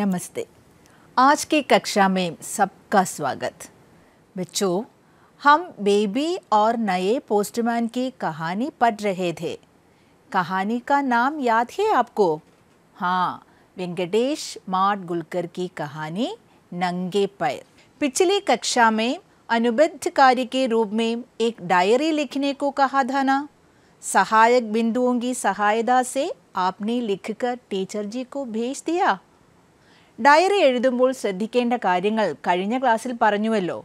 नमस्ते आज की कक्षा में सबका स्वागत बच्चों हम बेबी और नए पोस्टमैन की कहानी पढ़ रहे थे कहानी का नाम याद है आपको हाँ वेंकटेश मार्ट गुलकर की कहानी नंगे पैर पिछली कक्षा में अनुबद्ध कार्य के रूप में एक डायरी लिखने को कहा था ना सहायक बिंदुओं की सहायता से आपने लिखकर टीचर जी को भेज दिया ഡയറി എഴുതുമ്പോൾ ശ്രദ്ധിക്കേണ്ട കാര്യങ്ങൾ കഴിഞ്ഞ ക്ലാസ്സിൽ പറഞ്ഞുവല്ലോ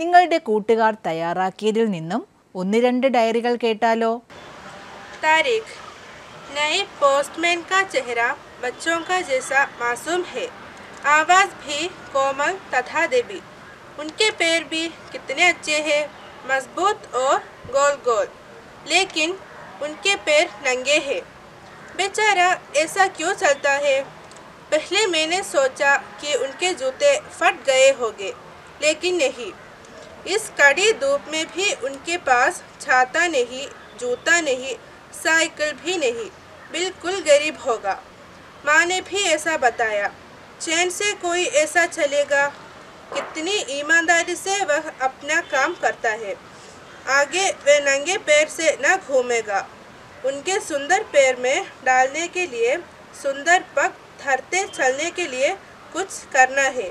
നിങ്ങളുടെ കൂട്ടുകാർ തയ്യാറാക്കിയതിൽ നിന്നും ഒന്ന് രണ്ട് ഡയറികൾ കേട്ടാലോ താരീഖ് നയ പോസ്റ്റ്മാൻ കാ ചെഹര ബച്ചോ കാ ജൈസ മാസൂം ഹെ ആവാസ് ഭി കോമൽ തഥാ ദേവി ഉൻകെ പേർ ഭി കിത്തനെ അച്ഛേ ഹെ മസ്ബൂത്ത് ഓർ ഗോൾ ഗോൾ ലേക്കിൻ ഉൻകെ പേർ നംഗേ ഹെ बेचारा ऐसा क्यों चलता है पहले मैंने सोचा कि उनके जूते फट गए होंगे लेकिन नहीं इस कड़ी धूप में भी उनके पास छाता नहीं जूता नहीं साइकिल भी नहीं बिल्कुल गरीब होगा माँ ने भी ऐसा बताया चैन से कोई ऐसा चलेगा कितनी ईमानदारी से वह अपना काम करता है आगे वह नंगे पैर से न घूमेगा उनके सुंदर पैर में डालने के लिए सुंदर पग धरते चलने के लिए कुछ करना है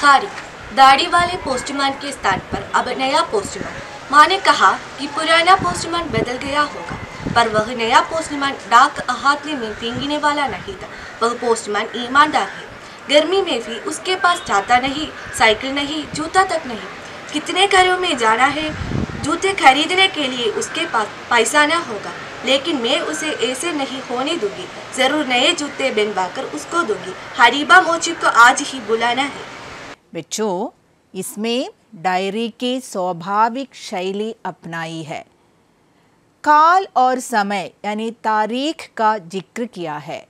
खारिक दाढ़ी वाले पोस्टमैन के स्थान पर अब नया पोस्टमैन माँ ने कहा कि पुराना पोस्टमैन बदल गया होगा पर वह नया पोस्टमैन डाक अहाते में फेंगने वाला नहीं था वह पोस्टमैन ईमानदार है गर्मी में भी उसके पास जाता नहीं साइकिल नहीं जूता तक नहीं कितने घरों में जाना है जूते खरीदने के लिए उसके पास पैसा ना होगा लेकिन मैं उसे ऐसे नहीं होने दूंगी ज़रूर नए जूते बनवाकर उसको दूंगी हरीबा मोची को आज ही बुलाना है बच्चों इसमें डायरी की स्वाभाविक शैली अपनाई है काल और समय यानी तारीख का जिक्र किया है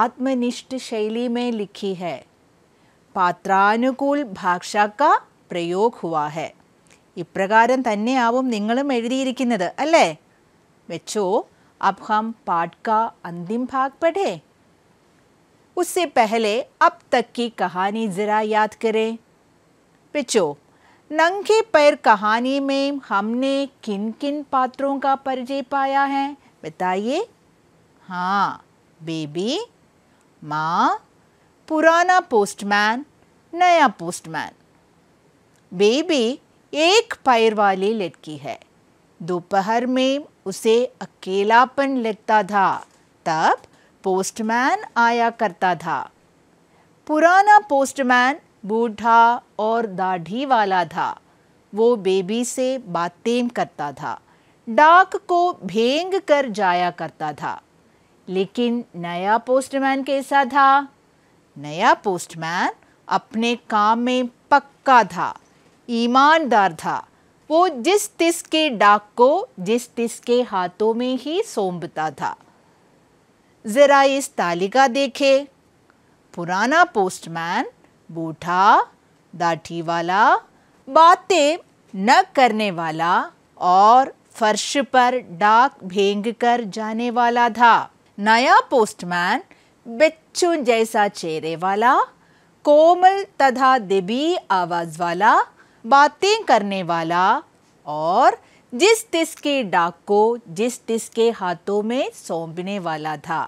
आत्मनिष्ठ शैली में लिखी है पात्रानुकूल भाषा का प्रयोग हुआ है इप्रकार നിങ്ങളും എഴുതിയിരിക്കുന്നത് अल बच्चों अब हम पाठ का अंतिम भाग पढ़े उससे पहले अब तक की कहानी ज़रा याद करें बच्चों नंगे पैर कहानी में हमने किन किन पात्रों का परिचय पाया है बताइए हाँ बेबी माँ पुराना पोस्टमैन नया पोस्टमैन बेबी एक पैर वाली लड़की है दोपहर में उसे अकेलापन लगता था तब पोस्टमैन आया करता था पुराना पोस्टमैन बूढ़ा और दाढ़ी वाला था वो बेबी से बातें करता था डाक को भेंग कर जाया करता था लेकिन नया पोस्टमैन कैसा था नया पोस्टमैन अपने काम में पक्का था ईमानदार था वो जिस तिस के डाक को जिस तिस के हाथों में ही सौंपता था ज़रा इस तालिका देखे पुराना पोस्टमैन बूढ़ा दाठी वाला बातें न करने वाला और फर्श पर डाक भेंग कर जाने वाला था नया पोस्टमैन बिच्छू जैसा चेहरे वाला कोमल तथा दिबी आवाज़ वाला बातें करने वाला और जिस तिस के डाक को जिस तिस के हाथों में सौंपने वाला था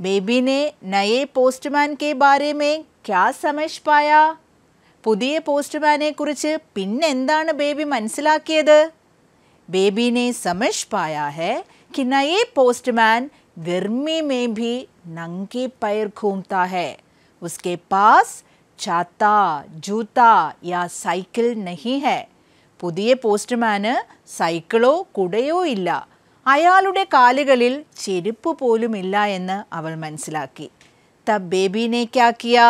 बेबी ने नए पोस्टमैन के बारे में क्या समझ पाया പുതിയ പോസ്റ്റ്മാനെക്കുറിച്ച് പിന്നെന്താണ് ബേബി മനസ്സിലാക്കിയത് ബേബി ने समझ पाया है कि नए पोस्टमैन गर्मी में भी नंगे पैर घूमता है उसके पास चाता जूता या साइकिल नहीं है पोस्टमैन पोस्टमान सैकलो कुड़यो अयाड़े काल चेरीपलूव तब बेबी ने क्या किया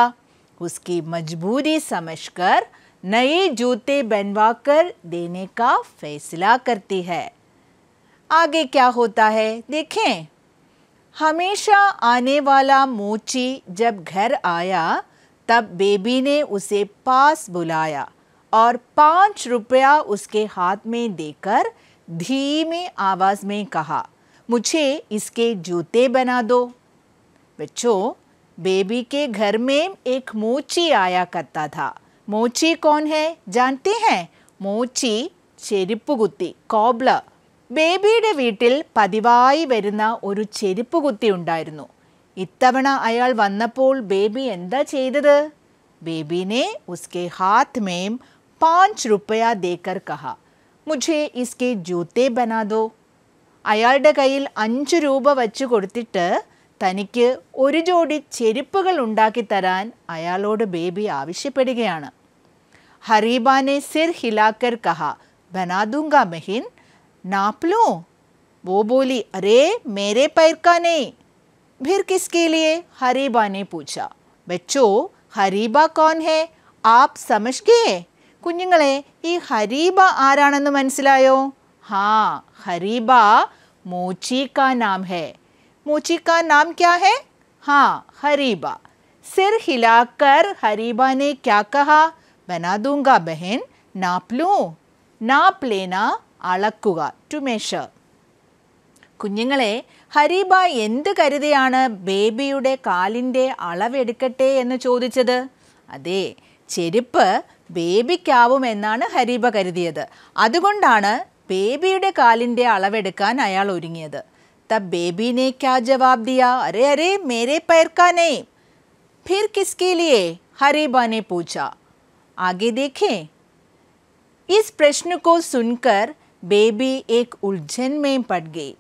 उसकी मजबूरी समझ कर नए जूते बनवा कर देने का फैसला करती है आगे क्या होता है देखें हमेशा आने वाला मोची जब घर आया तब बेबी ने उसे पास बुलाया और पाँच रुपया उसके हाथ में देकर धीमे आवाज़ में कहा मुझे इसके जूते बना दो बच्चों बेबी के घर में एक मोची आया करता था मोची कौन है जानते हैं मोची चेरीपुति കോബ്ലർ बेबी വീട്ടിൽ पतिवारी വരുന്ന और ചെരുപ്പുകുത്തി उ ഇത്തവണ അയാൾ വന്നപ്പോൾ ബേബി എന്താ ചെയ്തത് ബേബിനെ ഉസ്കെ ഹാത്ത് മേം പാഞ്ച് റുപ്പയ ദേക്കർ കഹ മുझे इसके ജൂത്തെ ബനാദോ അയാളുടെ കയ്യിൽ അഞ്ച് രൂപ വച്ചു കൊടുത്തിട്ട് തനിക്ക് ഒരു ജോഡി ചെരുപ്പുകൾ ഉണ്ടാക്കിത്തരാൻ അയാളോട് ബേബി ആവശ്യപ്പെടുകയാണ് ഹരീബാനെ സിർ ഹിലാക്കർ കഹ ബനാദൂങ്ക മെഹിൻ നാപ്ലോ वो बोली अरे मेरे पैर का नहीं फिर किसके लिए हरीबा ने पूछा बच्चों हरीबा कौन है आप समझ गए कुे हरीबा आराण मनसो हाँ हरीबा मोची का नाम है मोची का नाम क्या है हाँ हरीबा सिर हिलाकर हरीबा ने क्या कहा बना दूंगा बहन नाप लू नाप लेना अलकू टू मेष कुे ഹരീബ എന്ത് കരുതിയാണ് ബേബിയുടെ കാലിൻ്റെ അളവെടുക്കട്ടെ എന്ന് ചോദിച്ചത് അതെ ചെരുപ്പ് ബേബിക്കാവുമെന്നാണ് ഹരീബ കരുതിയത് അതുകൊണ്ടാണ് ബേബിയുടെ കാലിൻ്റെ അളവെടുക്കാൻ അയാൾ ഒരുങ്ങിയത് ത ബേബിനെ ക്യാ ജവാബ് ദിയ അരേ അരേ മേരെ പയർക്കാനേ ഫിർ കിസ്കെ ഹരീബാനെ പൂച്ച ने पूछा आगे देखें इस प्रश्न को सुनकर बेबी एक उलझन में पड़ गई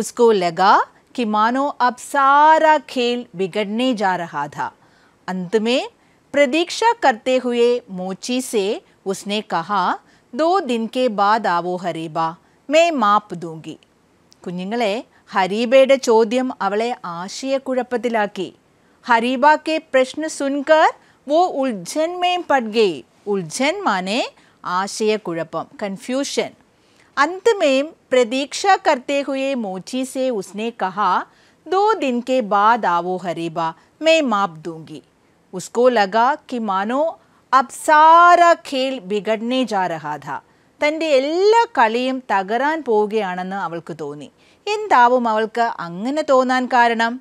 उसको लगा कि मानो अब सारा खेल बिगड़ने जा रहा था अंत में प्रतीक्षा करते हुए मोची से उसने कहा दो दिन के बाद आवो हरीबा मैं माप दूंगी कुे हरीबे चौद्यम आशयकुपा हरीबा के प्रश्न सुनकर वो उलझन में पड़ गई उलझन माने आशय कुड़पम कन्फ्यूशन अंत में प्रतीक्षा करते हुए मोची से उसने कहा दो दिन के बाद आवो हरेबा मैं माप दूंगी उसको लगा कि मानो अब सारा खेल बिगड़ने जा रहा था തൻ്റെ എല്ലാ കളിയും തകരാൻ പോവുകയാണെന്ന് അവൾക്ക് തോന്നി എന്താവും അവൾക്ക് അങ്ങനെ തോന്നാൻ കാരണം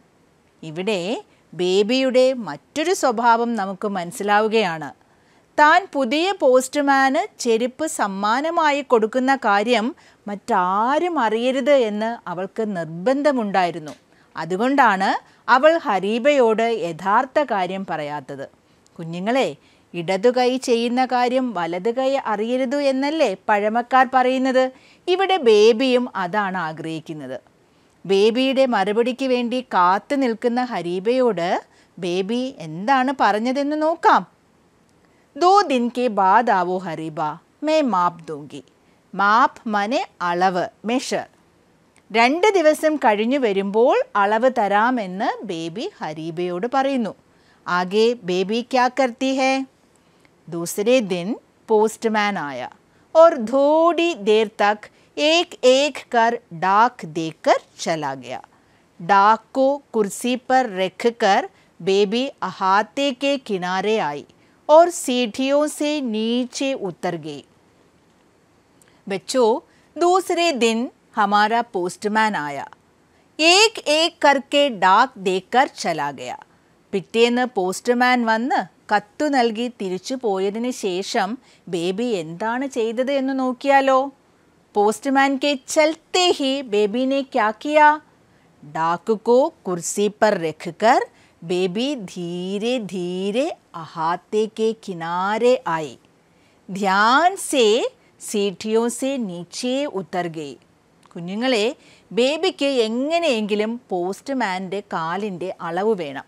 ഇവിടെ ബേബിയുടെ മറ്റൊരു സ്വഭാവം നമുക്ക് മനസ്സിലാവുകയാണ് താൻ പുതിയ പോസ്റ്റ്മാന് ചെരുപ്പ് സമ്മാനമായി കൊടുക്കുന്ന കാര്യം മറ്റാരും അറിയരുത് എന്ന് അവൾക്ക് നിർബന്ധമുണ്ടായിരുന്നു അതുകൊണ്ടാണ് അവൾ ഹരീബയോട് യഥാർത്ഥ കാര്യം പറയാത്തത് കുഞ്ഞുങ്ങളെ ഇടതുകൈ ചെയ്യുന്ന കാര്യം വലതുകൈ അറിയരുത് എന്നല്ലേ പഴമക്കാർ പറയുന്നത് ഇവിടെ ബേബിയും അതാണ് ആഗ്രഹിക്കുന്നത് ബേബിയുടെ മറുപടിക്ക് വേണ്ടി കാത്തു നിൽക്കുന്ന ഹരീബയോട് ബേബി എന്താണ് പറഞ്ഞതെന്ന് നോക്കാം दो दिन के बाद आवो हरिबा मैं माप दूंगी മാപ്പ് മനെ അളവ് മെഷർ രണ്ട് ദിവസം കഴിഞ്ഞു വരുമ്പോൾ അളവ് തരാമെന്ന് ബേബി ഹരീബയോട് പറയുന്നു ആകെ ബേബി ക്യാ കർത്തി ഹേ ദൂസരേ ദിൻ പോസ്റ്റ്മാൻ ആയ ഓർ ധോഡി ദേർ തക് ഏക് ഏക് കർ ഡാക്ക് ദേക്കർ ചലാ ഗയ ഡാക്ക് കോ കുർസി പർ രഖ് കർ ബേബി അഹാത്തെ കെ കിനാരെ ആയി और सीढ़ियों से नीचे उतर गए बच्चों दूसरे दिन हमारा पोस्टमैन आया एक एक करके डाक देकर चला गया പിറ്റേന്ന് പോസ്റ്റ്മാൻ വന്ന് കത്തു നൽകി തിരിച്ചു പോയതിന് ശേഷം ബേബി എന്താണ് ചെയ്തത് എന്ന് നോക്കിയാലോ പോസ്റ്റ്മാൻ കെ ചൽത്തേ ഹി ബേബിനെ ക്യാ കിയാ डाक को कुर्सी पर रखकर बेबी धीरे धीरे अहाते के किनारे आई ध्यान से सीढ़ियों से नीचे उतर गई കുഞ്ഞുങ്ങളെ ബേബിക്ക് എങ്ങനെയെങ്കിലും പോസ്റ്റ്മാൻ്റെ കാലിൻ്റെ അളവ് വേണം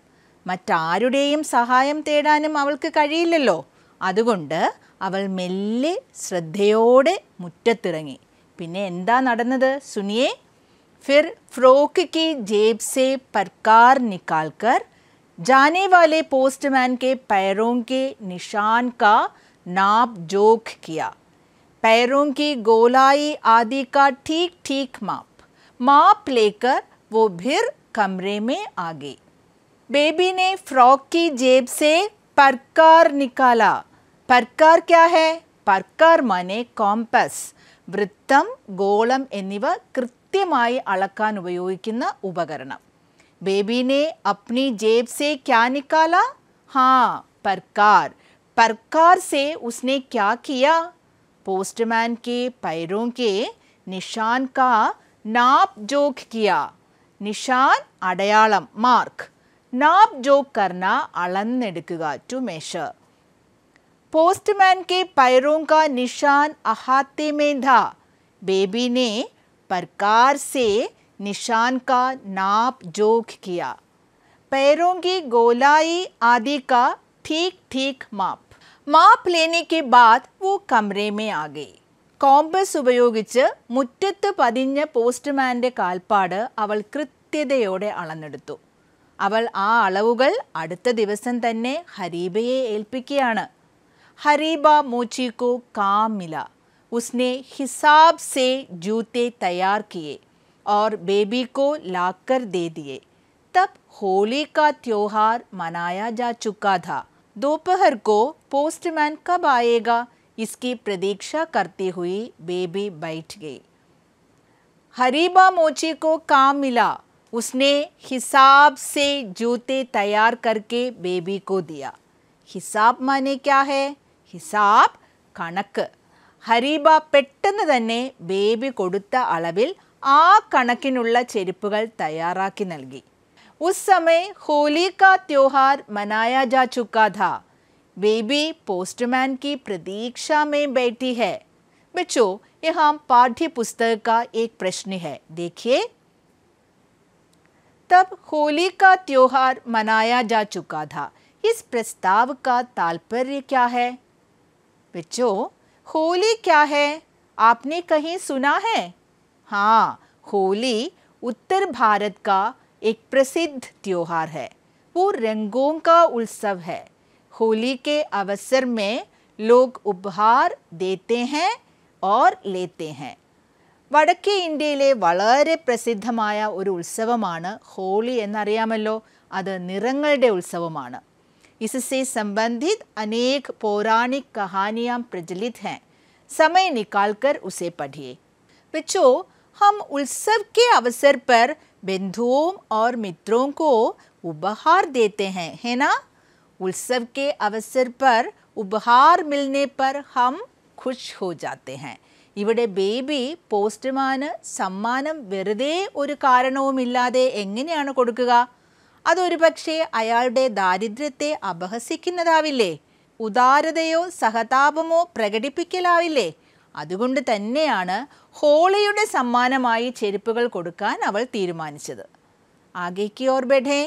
മറ്റാരുടെയും സഹായം തേടാനും അവൾക്ക് കഴിയില്ലല്ലോ അതുകൊണ്ട് അവൾ മെല്ലെ ശ്രദ്ധയോടെ മുറ്റത്തിറങ്ങി പിന്നെ എന്താ നടന്നത് സുനിയെ ഫിർ ഫ്രോക്ക് കി ജേബ് സേ പർക്കാർ നിക്കാൽക്കർ जाने वाले पोस्टमैन के पैरों के निशान का नाप जोख किया पैरों की गोलाई आदि का ठीक ठीक माप माप लेकर वो फिर कमरे में आ गई बेबी ने फ्रॉक की जेब से परकार निकाला परकार क्या है परकार माने कॉम्पस वृत्तम गोलम എന്നിവ കൃത്യമായി അളക്കാൻ ഉപയോഗിക്കുന്ന ഉപകരണം बेबी ने अपनी जेब से क्या निकाला हाँ परकार परकार से उसने क्या किया पोस्टमैन के पैरों के निशान का नाप जोक किया निशान अडयालम मार्क नाप जोक करना अलന്നെടുക്കുക टू मेशर पोस्टमैन के पैरों का निशान अहाते में था बेबी ने परकार से निशान का नाप जोख किया पैरों की गोलाई आदि का ठीक ठीक माप മാപ്പ് ലേനെ കെ ബാദ് വോ കമറേ മേ ആകെ കോമ്പസ് ഉപയോഗിച്ച് മുറ്റത്ത് പതിഞ്ഞ പോസ്റ്റ്മാൻ്റെ കാൽപ്പാട് അവൾ കൃത്യതയോടെ അളന്നെടുത്തു അവൾ ആ അളവുകൾ അടുത്ത ദിവസം തന്നെ ഹരീബയെ ഏൽപ്പിക്കുകയാണ് ഹരീബ മോച്ചിക്കോ കാമില ഉസ്നെ ഹിസാബ് സേ ജൂത്തെ തയ്യാർക്കിയേ और बेबी को लाकर दे दिए तब होली का त्योहार मनाया जा चुका था दोपहर को पोस्टमैन कब आएगा इसकी प्रतीक्षा करती हुई बेबी बैठ गई हरीबा मोची को काम मिला उसने हिसाब से जूते तैयार करके बेबी को दिया हिसाब माने क्या है हिसाब कणक हरीबा पेट തന്നെ को കൊടുത്ത ఆ కణకినുള്ള చెరిపులు తయారకి నల్గి ఉస్ సమయ హోలీ కా త్యోహార్ మనాయా జా చుకా థా బేబీ పోస్ట్ మ్యాన్ కి ప్రదీక్షా మే బేఠీ హై బిచో యహ హం పాఠ్య పుస్తక్ కా ఏక్ ప్రశ్న హై దేఖియే తబ్ హోలీ కా త్యోహార్ మనాయా జా చుకా థా ఇస్ ప్రస్తావ కా తాల్ప్ర్య క్యా హై బిచో హోలీ క్యా హై ఆప్నే కహే సునా హై हाँ होली उत्तर भारत का एक प्रसिद्ध त्योहार है वो रंगों का उत्सव है होली के अवसर में लोग उपहार देते हैं और लेते हैं വടക്കേ ഇന്ത്യയിലെ വളരെ പ്രസിദ്ധമായ और उत्सव ഹോളി എന്നറിയാമല്ലോ അത് നിറങ്ങളുടെ ഉത്സവമാണ് इससे संबंधित अनेक पौराणिक कहानियां प्रचलित हैं समय निकालकर उसे पढ़िए बच्चों हम उत्सव के अवसर पर बंधुओं और मित्रों को उपहार देते हैं है ना उत्सव के अवसर पर ഉപഹാർ മിൽനെ പർ ഹം ഖുഷ് ഹോ ജാത്തെ ഹൈ ഇവിടെ ബേബി പോസ്റ്റ്മാന് സമ്മാനം വെറുതെ ഒരു കാരണവുമില്ലാതെ എങ്ങനെയാണ് കൊടുക്കുക അതൊരു പക്ഷേ അയാളുടെ ദാരിദ്ര്യത്തെ അപഹസിക്കുന്നതാവില്ലേ ഉദാരതയോ സഹതാപമോ പ്രകടിപ്പിക്കലാവില്ലേ അതുകൊണ്ട് തന്നെയാണ് ഹോളിയുടെ സമ്മാനമായി ചെരുപ്പുകൾ കൊടുക്കാൻ അവൾ തീരുമാനിച്ചത് ആഗേക്ക് ഓർ ബെഡേ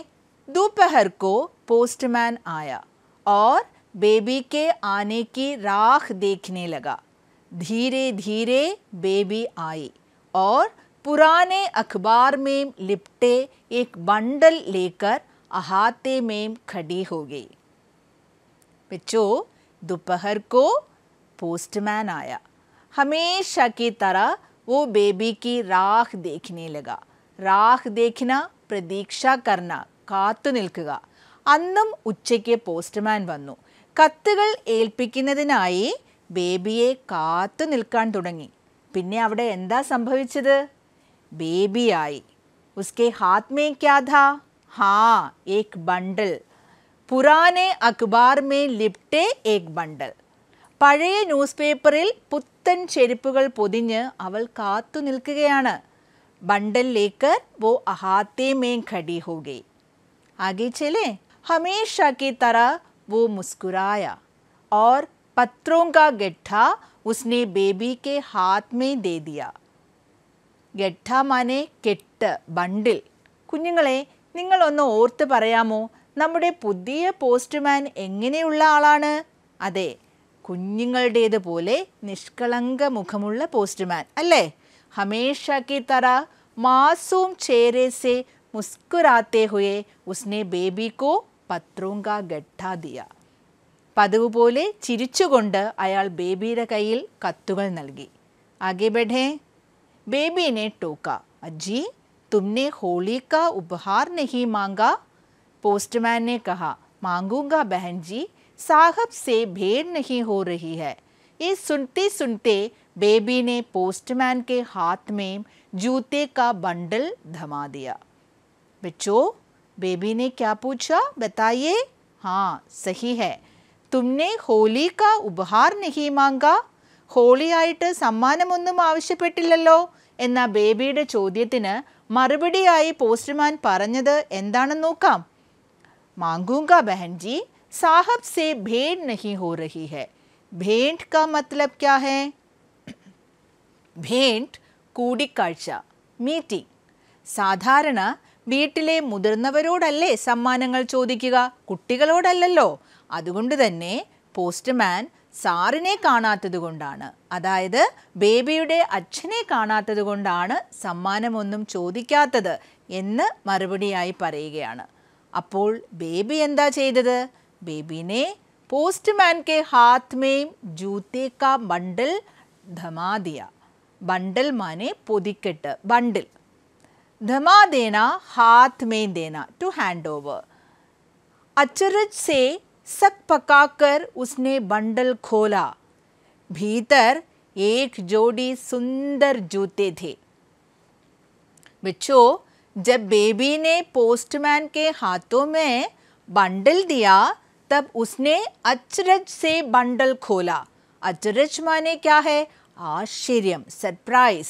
ദുപഹർക്കോ പോസ്റ്റ്മാൻ ആയ ഓർ ബേബി കെ ആനേക്ക് രാഹ് ദേഖ്നെ ലഗ धीरे धीरे बेबी आई और पुराने अखबार में लिपटे एक बंडल लेकर अहाते में खड़ी हो गई बच्चों दोपहर को पोस्टमैन आया हमेशा की तरह वो बेबी की राख देखने लगा രാഹ് ദേഖിന പ്രതീക്ഷ കർണ കാത്തു നിൽക്കുക അന്നും ഉച്ചയ്ക്ക് പോസ്റ്റ്മാൻ വന്നു കത്തുകൾ ഏൽപ്പിക്കുന്നതിനായി ബേബിയെ കാത്തു നിൽക്കാൻ തുടങ്ങി പിന്നെ അവിടെ എന്താ സംഭവിച്ചത് ബേബിയായി ഉസ്കെ ഹാത്ത് മേ ക്യാ ഥാ ഹാ ഏക് ബണ്ടൽ പുരാനെ അഖ്ബാർ മേ ലിപ്റ്റേ ഏക് ബണ്ടൽ പഴയ ന്യൂസ് പേപ്പറിൽ പുത്തൻ ചെരുപ്പുകൾ പൊതിഞ്ഞ് അവൾ കാത്തു നിൽക്കുകയാണ് ബണ്ടലിലേക്ക് വോ അഹാത്തേ മേ ഖടി ഹോ ആകെ ചെലെ ഹമേഷ കി തറ വോ മുസ്കുരായ ഓർ പത്രോ കാ ഗഡ്ഢ ഉസ്നെ ബേബി കെ ഹാത്ത് മേ ദേ ദിയ ഗഡ്ഢ മാനെ കെട്ട് ബണ്ടിൽ കുഞ്ഞുങ്ങളെ നിങ്ങളൊന്ന് ഓർത്ത് പറയാമോ നമ്മുടെ പുതിയ പോസ്റ്റ്മാൻ എങ്ങനെയുള്ള ആളാണ് അതെ പോലെ നിഷ്കളങ്ക മുഖമുള്ള പോസ്റ്റ്മാൻ അല്ലേ ഹമേഷ കി തറ മാസൂം ചേരേസെ മുസ്കുരാത്തേ ഹുയെ ഉസ്നെ ബേബിക്കോ പത്രോങ്ക ഗഡ്ഡ പതിവ് പോലെ ചിരിച്ചുകൊണ്ട് അയാൾ ബേബിയുടെ കയ്യിൽ കത്തുകൾ നൽകി ആകെ ബഡേ ബേബിനെ ടോക്ക അജി തുമ്നെ ഹോളിക്ക ഉപഹാർ നഹി മാങ്ക പോസ്റ്റ്മാനെ കഹ മാങ്കൂങ്ക ബഹൻജി साहब से भेंट नहीं हो रही है ये सुनते सुनते बेबी ने पोस्टमैन के हाथ में जूते का बंडल धमा दिया बच्चों बेबी ने क्या पूछा बताइए हाँ सही है तुमने होली തുമ്നെ ഹോലിക്ക ഉപഹാർ നഹി മാങ്ക ഹോളിയായിട്ട് സമ്മാനമൊന്നും ആവശ്യപ്പെട്ടില്ലല്ലോ എന്ന ബേബിയുടെ ചോദ്യത്തിന് മറുപടിയായി പോസ്റ്റ്മാൻ പറഞ്ഞത് എന്താണെന്ന് നോക്കാം മാങ്കൂങ്ക ബഹൻജി साहब से भेंट नहीं हो रही है भेंट का मतलब क्या है भेंट കൂടിക്കാഴ്ച മീറ്റിംഗ് സാധാരണ വീട്ടിലെ മുതിർന്നവരോടല്ലേ സമ്മാനങ്ങൾ ചോദിക്കുക കുട്ടികളോടല്ലല്ലോ അതുകൊണ്ട് തന്നെ പോസ്റ്റ്മാൻ സാറിനെ കാണാത്തതുകൊണ്ടാണ് അതായത് ബേബിയുടെ അച്ഛനെ കാണാത്തതുകൊണ്ടാണ് സമ്മാനമൊന്നും ചോദിക്കാത്തത് എന്ന് മറുപടിയായി പറയുകയാണ് അപ്പോൾ ബേബി എന്താ ചെയ്തത് बेबी ने पोस्टमैन के हाथ में जूते का बंडल धमा दिया बंडल माने पुदिकट बंडल धमा देना हाथ में देना टू हैंड ओवर अचरज से सक पकाकर उसने बंडल खोला भीतर एक जोड़ी सुंदर जूते थे बच्चों जब बेबी ने पोस्टमैन के हाथों में बंडल दिया तब उसने अचरज से बंडल खोला अचरज माने क्या है आश्चर्य सरप्राइज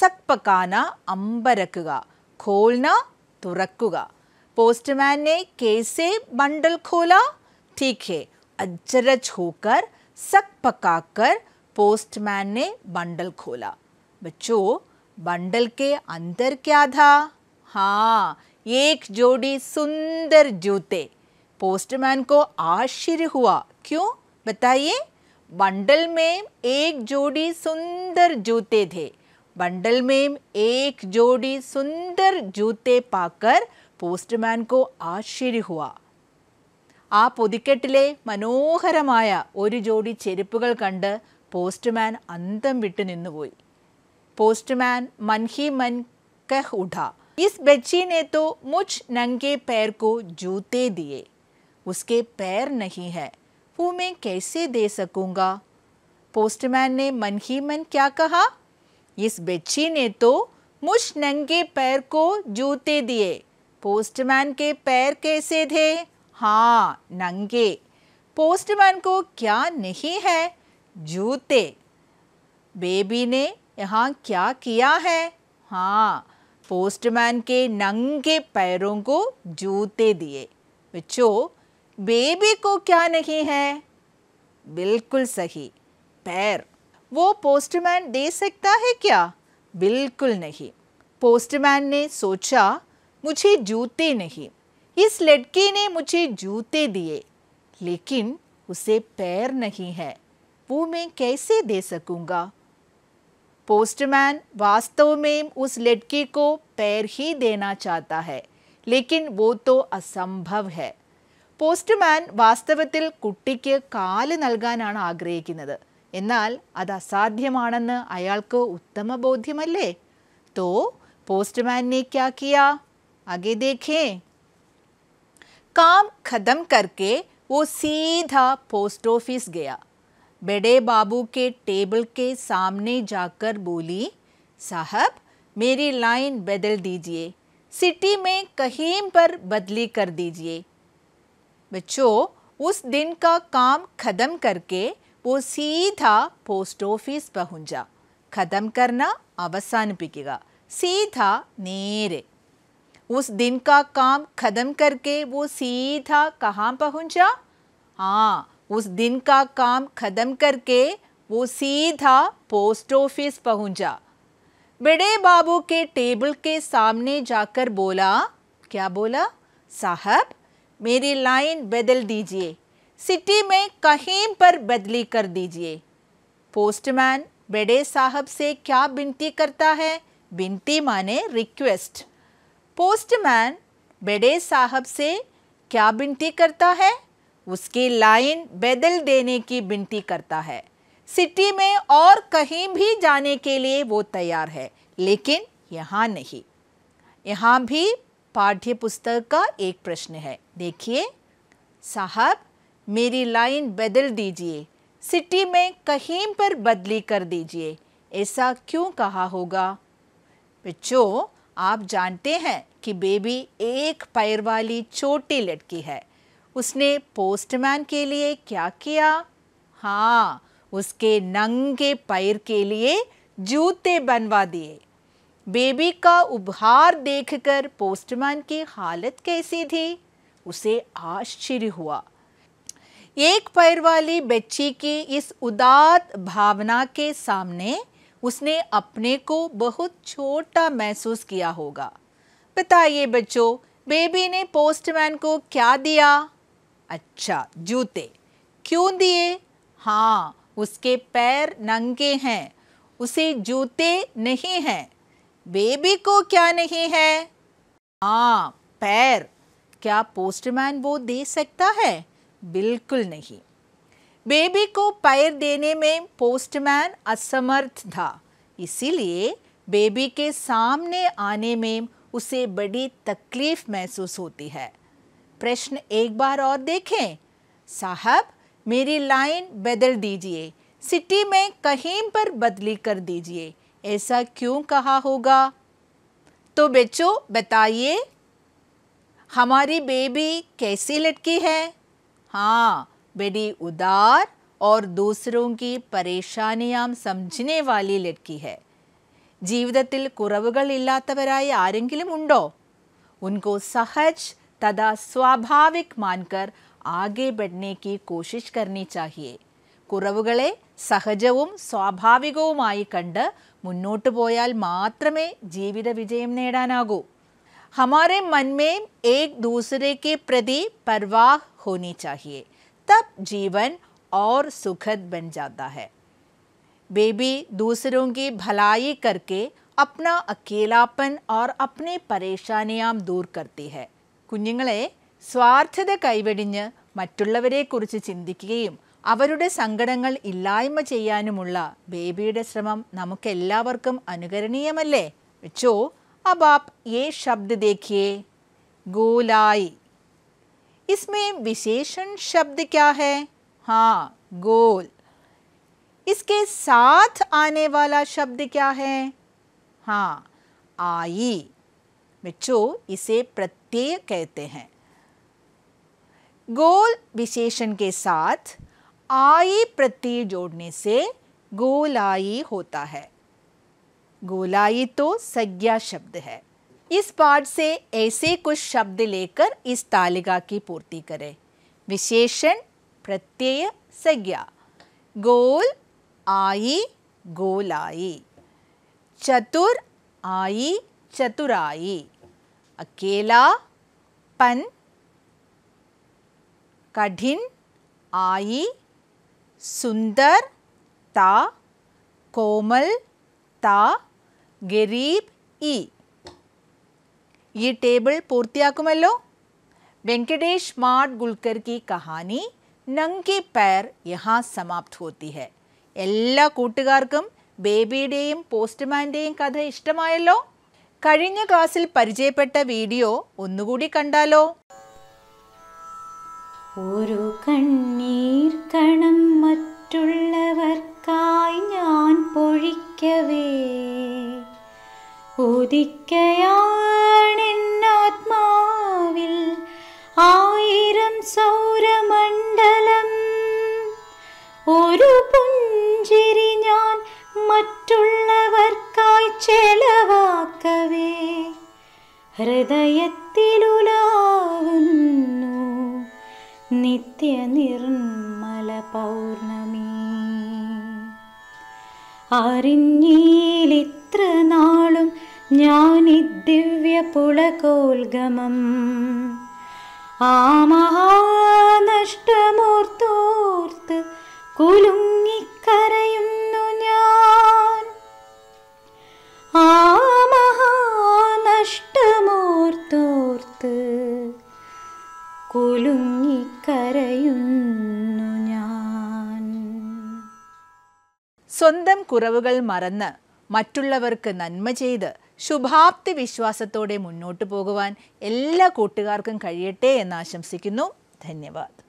सक पकाना अम्बरकुക खोलना पोस्टमैन ने कैसे बंडल खोला ठीक है अचरज होकर सक पकाकर पोस्टमैन ने बंडल खोला बच्चों बंडल के अंदर क्या था हाँ एक जोड़ी सुंदर जूते पोस्टमैन को आश्चर्य हुआ क्यों बताइए बंडल में एक जोड़ी सुंदर जूते थे बंडल में एक जोड़ी सुंदर जूते पाकर പോസ്റ്റ്മാൻ കോ ആശ്ചര്യഹുവ ആ പൊതിക്കെട്ടിലെ മനോഹരമായ ഒരു ജോഡി ചെരുപ്പുകൾ കണ്ട് പോസ്റ്റ്മാൻ അന്തം വിട്ടു നിന്നുപോയി പോസ്റ്റ്മാൻ മൻഹി മൻ കഹ് ഉഠ ഇസ് ബച്ചി നെ തോ മുച്ച് നങ്കെ പേർ കോ ജൂത്തേ ദിയേ उसके पैर नहीं है वो मैं कैसे दे सकूंगा पोस्टमैन ने मन ही मन क्या कहा इस बेची ने तो मुझ नंगे पैर को जूते दिए पोस्टमैन के पैर कैसे थे हाँ नंगे पोस्टमैन को क्या नहीं है जूते बेबी ने यहाँ क्या किया है हाँ पोस्टमैन के नंगे पैरों को जूते दिए बच्चों बेबी को क्या नहीं है बिल्कुल सही पैर वो पोस्टमैन दे सकता है क्या बिल्कुल नहीं पोस्टमैन ने सोचा मुझे जूते नहीं इस लड़के ने मुझे जूते दिए लेकिन उसे पैर नहीं है वो मैं कैसे दे सकूंगा पोस्टमैन वास्तव में उस लड़के को पैर ही देना चाहता है लेकिन वो तो असंभव है പോസ്റ്റ്മാൻ വാസ്തവത്തിൽ കുട്ടിക്ക് കാല് നൽകാനാണ് ആഗ്രഹിക്കുന്നത് എന്നാൽ അത് അസാധ്യമാണെന്ന് അയാൾക്ക് ഉത്തമ ബോധ്യമല്ലേ തോ പോസ്റ്റ്മാനെ ക്യാ കിയാ आगे देखें काम खत्म करके वो सीधा पोस्ट ऑफिस गया बड़े बाबू के टेबल के सामने जाकर बोली साहब मेरी लाइन बदल दीजिए सिटी में कहीं पर बदली कर दीजिए बच्चों उस दिन का काम ख़त्म करके वो सीधा पोस्ट ऑफिस पहुंचा ख़त्म करना अवसान पिकेगा सीधा नेरे उस दिन का काम ख़त्म करके वो सीधा कहाँ पहुंचा हाँ उस दिन का काम ख़त्म करके वो सीधा पोस्ट ऑफिस पहुंचा बड़े बाबू के टेबल के सामने जाकर बोला क्या बोला साहब मेरी लाइन बदल दीजिए सिटी में कहीं पर बदली कर दीजिए पोस्टमैन बड़े साहब से क्या बिनती करता है विनती माने रिक्वेस्ट पोस्टमैन बड़े साहब से क्या बिनती करता है उसकी लाइन बदल देने की बिनती करता है सिटी में और कहीं भी जाने के लिए वो तैयार है लेकिन यहाँ नहीं यहाँ भी पाठ्य पुस्तक का एक प्रश्न है देखिए साहब मेरी लाइन बदल दीजिए सिटी में कहीं पर बदली कर दीजिए ऐसा क्यों कहा होगा बच्चों आप जानते हैं कि बेबी एक पैर वाली छोटी लड़की है उसने पोस्टमैन के लिए क्या किया हाँ उसके नंगे पैर के लिए जूते बनवा दिए बेबी का उपहार देखकर पोस्टमैन की हालत कैसी थी उसे आश्चर्य हुआ एक पैर वाली बच्ची की इस उदात भावना के सामने उसने अपने को बहुत छोटा महसूस किया होगा बताइए बच्चों बेबी ने पोस्टमैन को क्या दिया अच्छा जूते क्यों दिए हाँ उसके पैर नंगे हैं उसे जूते नहीं हैं बेबी को क्या नहीं है हाँ पैर क्या पोस्टमैन वो दे सकता है बिल्कुल नहीं बेबी को पैर देने में पोस्टमैन असमर्थ था इसीलिए बेबी के सामने आने में उसे बड़ी तकलीफ महसूस होती है प्रश्न एक बार और देखें साहब मेरी लाइन बदल दीजिए सिटी में कहीं पर बदली कर दीजिए ऐसा क्यों कहा होगा तो बच्चों बताइए हमारी बेबी कैसी लटकी है हाँ बड़ी उदार और दूसरों की परेशानियाँ समझने वाली लड़की है ജീവിതത്തിൽ കുറവുകളില്ലാത്തവരായി ആരെങ്കിലും ഉണ്ടോ ഉൻകോ സഹജ് തഥാ സ്വാഭാവിക് മാൻകർ ആകെ ബഡ്നേക്ക് കോശിഷ് കർണി ചാഹിയേ കുറവുകളെ सहजവും സ്വാഭാവികവുമായി കണ്ട മുന്നോട്ട് പോയാൽ മാത്രമേ ജീവിത വിജയം നേടാനാവൂ. ഹമാരേ മൻമേ ഏക ദൂസരേ കേ പ്രദീർ പർവാഹ് ഹോനി ചാഹിയേ. तब ജീവൻ ഓർ സുഖത് ബൻ ജാതാ ഹേ. ബേബി ദൂസരോം കീ ഭലായി കർക്കെ അപ്നാ അകേലാപൻ ഓർ അപ്നേ പരീഷാനിയാം ദൂർ കർതേ ഹേ. കുഞ്ഞങ്ങളെ സ്വാർത്ഥത കൈവെടിഞ്ഞ് മറ്റുള്ളവരെ കുറിച്ച് ചിന്തിക്കുകയീം അവരുടെ സംഗടങ്ങൾ ഇളയമ്മ ചെയ്യാnumുള്ള ബേബിയുടെ ശ്രമം നമുക്കെല്ലാവർക്കും അനുകരണീയമല്ലേ? മച്ചോ, ആ വാക്ക് 'ഏ' ശബ്ദം देखिए. ગોലൈ. इसमें विशेषण शब्द क्या है? हां, गोल. इसके साथ आने वाला शब्द क्या है? हां, आई. മച്ചോ, इसे प्रत्यय कहते हैं. गोल विशेषण के साथ आई प्रत्यय जोड़ने से गोलाई होता है गोलाई तो संज्ञा शब्द है इस पाठ से ऐसे कुछ शब्द लेकर इस तालिका की पूर्ति करें विशेषण प्रत्यय संज्ञा गोल आई गोलाई चतुर आई चतुराई अकेला पन कठिन आई सुंदर ता कोमल ता ഗരീബ് ഇ ഈ ടേബിൾ പൂർത്തിയാക്കുമല്ലോ വെങ്കടേഷ് മാഡ് ഗുൽക്കർ കി കഹാനി നങ്കി പയർ യഹാ സമാപ്ത് ഹോത്തി ഹെ എല്ലാ കൂട്ടുകാർക്കും ബേബിയുടെയും പോസ്റ്റ്മാൻ്റെയും കഥ ഇഷ്ടമായല്ലോ കഴിഞ്ഞ ക്ലാസ്സിൽ പരിചയപ്പെട്ട വീഡിയോ ഒന്നുകൂടി കണ്ടാലോ ഒരു കണ്ണീർ കണം മറ്റുള്ളവർക്കായി ഞാൻ പൊഴിക്കവേ ഉദിക്കയാണെന്നാത്മാവിൽ ആയിരം സൗരമണ്ഡലം ഒരു പുഞ്ചിരി ഞാൻ മറ്റുള്ളവർക്കായി ചെലവാക്കവേ ഹൃദയത്തിലുലാവുന്നു നിത്യനിർമ്മല പൗർണമി അറിഞ്ഞീലിത്ര നാളും ദിവ്യ പുളകോൽഗമം ആ മഹാനഷ്ടമോർത്തോർത്ത് കുലും സ്വന്തം കുറവുകൾ മറന്ന് മറ്റുള്ളവർക്ക് നന്മ ചെയ്ത് ശുഭാപ്തി വിശ്വാസത്തോടെ മുന്നോട്ട് പോകുവാൻ എല്ലാ കൂട്ടുകാർക്കും കഴിയട്ടെ എന്ന് ആശംസിക്കുന്നു ധന്യവാദ്